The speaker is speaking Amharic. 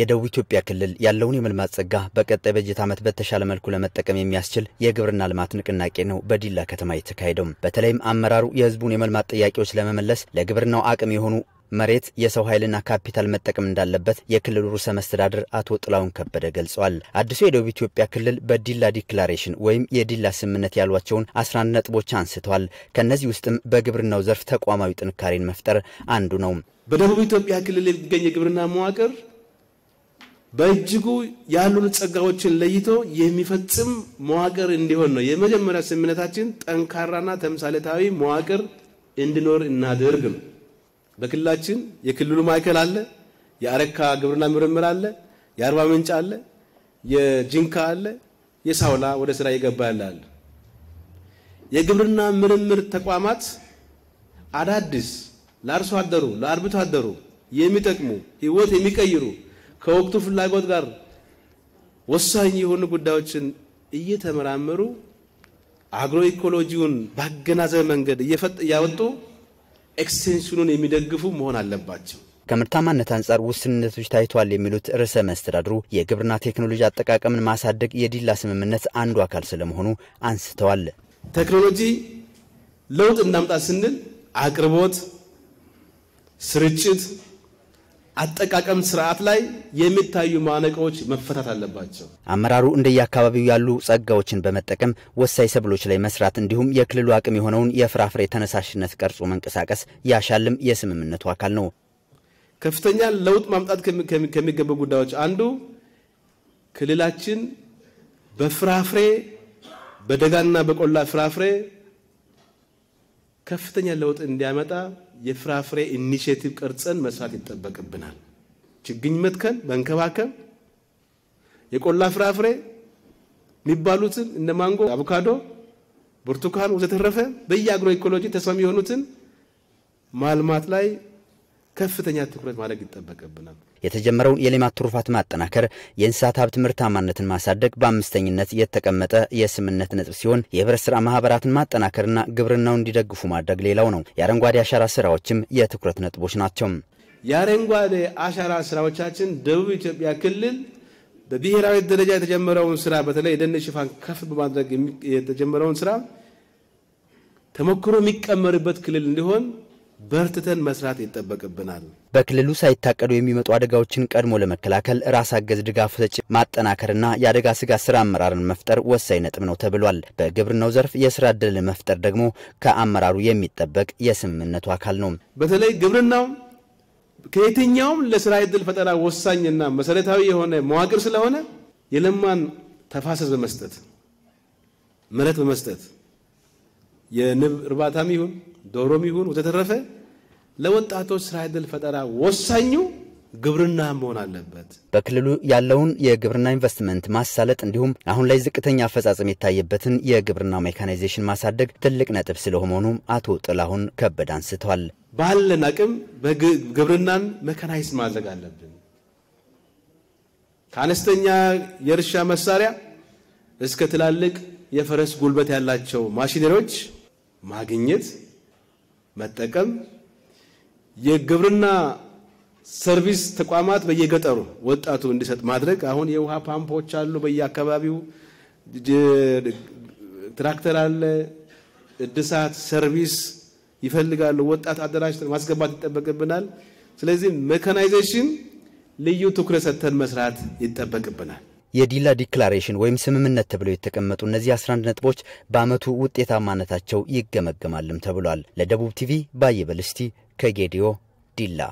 የደቡብ ኢትዮጵያ ክልል ያለውን የመልማት ጸጋ በቀጣይ በጀት ዓመት በተሻለ መልኩ ለመጠቀም የሚያስችል የግብርና ልማት ንቅናቄ ነው በዲላ ከተማ የተካሄደው። በተለይም አመራሩ የህዝቡን የመልማት ጥያቄዎች ለመመለስ ለግብርናው አቅም የሆኑ መሬት፣ የሰው ኃይልና ካፒታል መጠቀም እንዳለበት የክልሉ ርዕሰ መስተዳድር አቶ ጥላሁን ከበደ ገልጸዋል። አዲሱ የደቡብ ኢትዮጵያ ክልል በዲላ ዲክላሬሽን ወይም የዲላ ስምምነት ያሏቸውን 11 ነጥቦች አንስተዋል። ከእነዚህ ውስጥም በግብርናው ዘርፍ ተቋማዊ ጥንካሬን መፍጠር አንዱ ነው። በደቡብ ኢትዮጵያ ክልል የሚገኝ የግብርና መዋቅር በእጅጉ ያሉን ጸጋዎችን ለይቶ የሚፈጽም መዋቅር እንዲሆን ነው የመጀመሪያ ስምነታችን። ጠንካራና ተምሳሌታዊ መዋቅር እንዲኖር እናደርግ ነው። በክልላችን የክልሉ ማዕከል አለ፣ የአረካ ግብርና ምርምር አለ፣ የአርባ ምንጭ አለ፣ የጂንካ አለ፣ የሳውላ ወደ ስራ እየገባ ያለ አለ። የግብርና ምርምር ተቋማት አዳዲስ ለአርሶ አደሩ ለአርብቶ አደሩ የሚጠቅሙ ህይወት የሚቀይሩ ከወቅቱ ፍላጎት ጋር ወሳኝ የሆኑ ጉዳዮችን እየተመራመሩ አግሮ ኢኮሎጂውን ባገናዘበ መንገድ እያወጡ ኤክስቴንሽኑን የሚደግፉ መሆን አለባቸው። ከምርታማነት አንጻር ውስንነቶች ታይቷል የሚሉት ርዕሰ መስተዳድሩ የግብርና ቴክኖሎጂ አጠቃቀምን ማሳደግ የዲላ ስምምነት አንዱ አካል ስለመሆኑ አንስተዋል። ቴክኖሎጂ ለውጥ እናምጣ ስንል አቅርቦት፣ ስርጭት አጠቃቀም ስርዓት ላይ የሚታዩ ማነቆዎች መፈታት አለባቸው። አመራሩ እንደየአካባቢው ያሉ ጸጋዎችን በመጠቀም ወሳኝ ሰብሎች ላይ መስራት እንዲሁም የክልሉ አቅም የሆነውን የፍራፍሬ ተነሳሽነት ቀርጾ መንቀሳቀስ ያሻልም የስምምነቱ አካል ነው። ከፍተኛ ለውጥ ማምጣት ከሚገቡ ጉዳዮች አንዱ ክልላችን በፍራፍሬ በደጋና በቆላ ፍራፍሬ ከፍተኛ ለውጥ እንዲያመጣ የፍራፍሬ ኢኒሽቲቭ ቀርጸን መስራት ይጠበቅብናል። ችግኝ መትከል፣ መንከባከብ፣ የቆላ ፍራፍሬ የሚባሉትን እንደ ማንጎ፣ አቮካዶ፣ ብርቱካን ወዘተረፈ በየአግሮ ኢኮሎጂ ተስማሚ የሆኑትን ማልማት ላይ ከፍተኛ ትኩረት ማድረግ ይጠበቅብናል። የተጀመረውን የሌማት ትሩፋት ማጠናከር፣ የእንስሳት ሀብት ምርታማነትን ማሳደግ በአምስተኝነት የተቀመጠ የስምነት ነጥብ ሲሆን የህብረት ስራ ማህበራትን ማጠናከርና ግብርናው እንዲደግፉ ማድረግ ሌላው ነው። የአረንጓዴ አሻራ ስራዎችም የትኩረት ነጥቦች ናቸው። የአረንጓዴ አሻራ ስራዎቻችን ደቡብ ኢትዮጵያ ክልል በብሔራዊ ደረጃ የተጀመረውን ስራ በተለይ የደን ሽፋን ከፍ በማድረግ የተጀመረውን ስራ ተሞክሮ የሚቀመርበት ክልል እንዲሆን በርትተን መስራት ይጠበቅብናል። በክልሉ ሳይታቀዱ የሚመጡ አደጋዎችን ቀድሞ ለመከላከል ራስ አገዝ ድጋፍ ሰጪ ማጠናከርና የአደጋ ስጋት ስራ አመራርን መፍጠር ወሳኝ ነጥብ ነው ተብሏል። በግብርናው ዘርፍ የስራ እድል መፍጠር ደግሞ ከአመራሩ የሚጠበቅ የስምምነቱ አካል ነው። በተለይ ግብርናው ከየትኛውም ለስራ እድል ፈጠራ ወሳኝና መሰረታዊ የሆነ መዋቅር ስለሆነ የለማን ተፋሰስ በመስጠት መሬት በመስጠት የንብ እርባታም ይሁን ዶሮም ይሁን ወተተረፈ ለወጣቶች ስራ ዕድል ፈጠራ ወሳኙ ግብርና መሆን አለበት። በክልሉ ያለውን የግብርና ኢንቨስትመንት ማሳለጥ እንዲሁም አሁን ላይ ዝቅተኛ አፈጻጸም የታየበትን የግብርና ሜካናይዜሽን ማሳደግ ትልቅ ነጥብ ስለመሆኑ አቶ ጥላሁን ከበድ አንስተዋል። ባለን አቅም በግብርናን መካናይዝ ማድረግ አለብን። ከአነስተኛ የእርሻ መሳሪያ እስከ ትላልቅ የፈረስ ጉልበት ያላቸው ማሽነሪዎች ማግኘት፣ መጠቀም የግብርና ሰርቪስ ተቋማት በየገጠሩ ወጣቱ እንዲሰጥ ማድረግ። አሁን የውሃ ፓምፖች አሉ በየአካባቢው፣ ትራክተር አለ፣ እድሳት ሰርቪስ ይፈልጋሉ። ወጣት አደራሽ ማስገባት ይጠበቅብናል። ስለዚህ ሜካናይዜሽን ልዩ ትኩረት ሰጥተን መስራት ይጠበቅብናል። የዲላ ዲክላሬሽን ወይም ስምምነት ተብለው የተቀመጡ እነዚህ 11 ነጥቦች በአመቱ ውጤታማነታቸው ይገመገማልም ተብሏል። ለደቡብ ቲቪ ባየበልስቲ ከጌዲዮ ዲላ